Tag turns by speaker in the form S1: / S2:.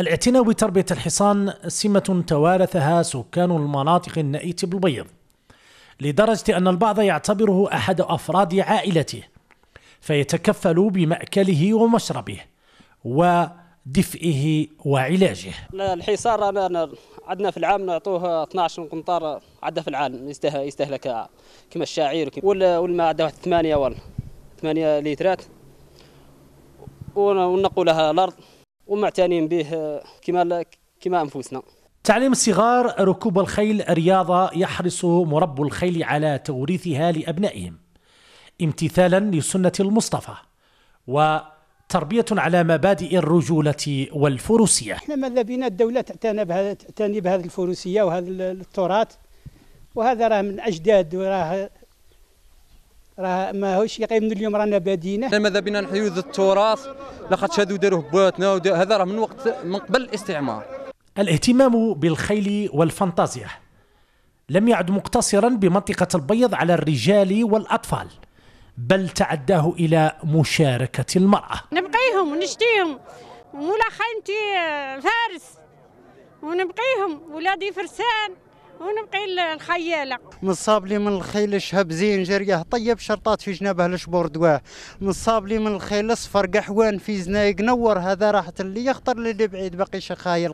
S1: الاعتناء بتربية الحصان سمة توارثها سكان المناطق النائية بالبيض لدرجة أن البعض يعتبره أحد أفراد عائلته فيتكفل بمأكله ومشربه ودفئه وعلاجه
S2: الحصار أنا عندنا في العام نعطوه 12 قنطار عدة في العام يستهلك كما الشاعير والماء عدوه 8 ولا 8 لترات ونقولها الأرض ومعتنين به كما كما انفسنا
S1: تعليم الصغار ركوب الخيل رياضة يحرص مرب الخيل على توريثها لأبنائهم امتثالا لسنة المصطفى وتربية على مبادئ الرجولة والفروسية
S3: احنا ماذا بنا الدولة تعتني بهذا تعتني بهذه الفروسية وهذا التراث وهذا راه من أجداد وراه راه ماهوش
S2: يقيم من اليوم رانا بادينه ماذا بنا نحيو التراث لقد هادو داروه بواتنا هذا راه من وقت من قبل الاستعمار
S1: الاهتمام بالخيل والفانتازيا لم يعد مقتصرا بمنطقة البيض على الرجال والأطفال بل تعداه إلى مشاركة المرأة
S4: نبقيهم ونشتيهم ولا خيمتي آه، فارس ونبقيهم ولادي فرسان ونبقي الخيالة
S3: مصاب لي من الخيل شهب زين جريه اه طيب شرطات في جنابه الشبور دواه مصاب لي من الخيل اصفر قحوان في زنايق نور هذا راحت اللي يخطر للي بعيد باقي شخايل